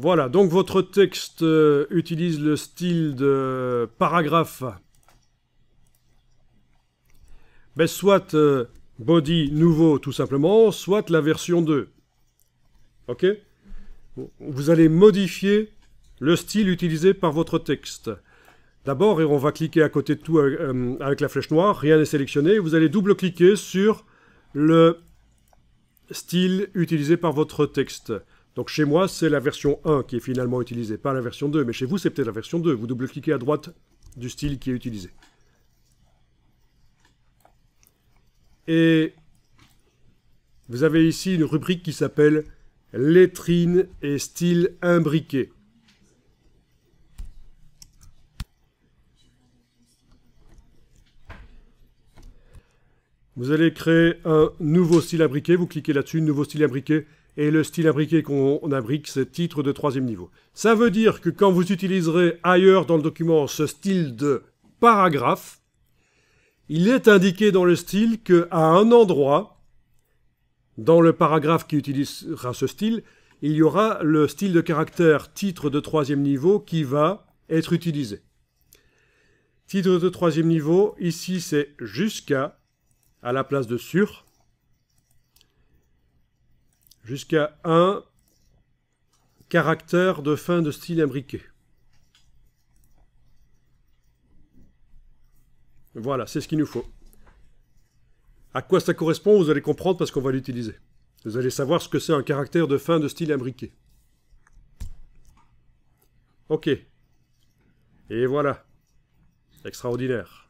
Voilà, donc votre texte euh, utilise le style de paragraphe. Ben, soit euh, body nouveau tout simplement, soit la version 2. Ok Vous allez modifier le style utilisé par votre texte. D'abord, et on va cliquer à côté de tout euh, avec la flèche noire, rien n'est sélectionné, vous allez double-cliquer sur le style utilisé par votre texte. Donc chez moi, c'est la version 1 qui est finalement utilisée, pas la version 2. Mais chez vous, c'est peut-être la version 2. Vous double-cliquez à droite du style qui est utilisé. Et vous avez ici une rubrique qui s'appelle « Lettrines et styles imbriqués ». Vous allez créer un nouveau style abriqué. vous cliquez là-dessus, nouveau style imbriqué, et le style abriqué qu'on abrique, c'est titre de troisième niveau. Ça veut dire que quand vous utiliserez ailleurs dans le document ce style de paragraphe, il est indiqué dans le style qu'à un endroit, dans le paragraphe qui utilisera ce style, il y aura le style de caractère titre de troisième niveau qui va être utilisé. Titre de troisième niveau, ici c'est jusqu'à, à la place de sur jusqu'à un caractère de fin de style imbriqué. Voilà, c'est ce qu'il nous faut. À quoi ça correspond, vous allez comprendre parce qu'on va l'utiliser. Vous allez savoir ce que c'est un caractère de fin de style imbriqué. Ok. Et voilà. Extraordinaire.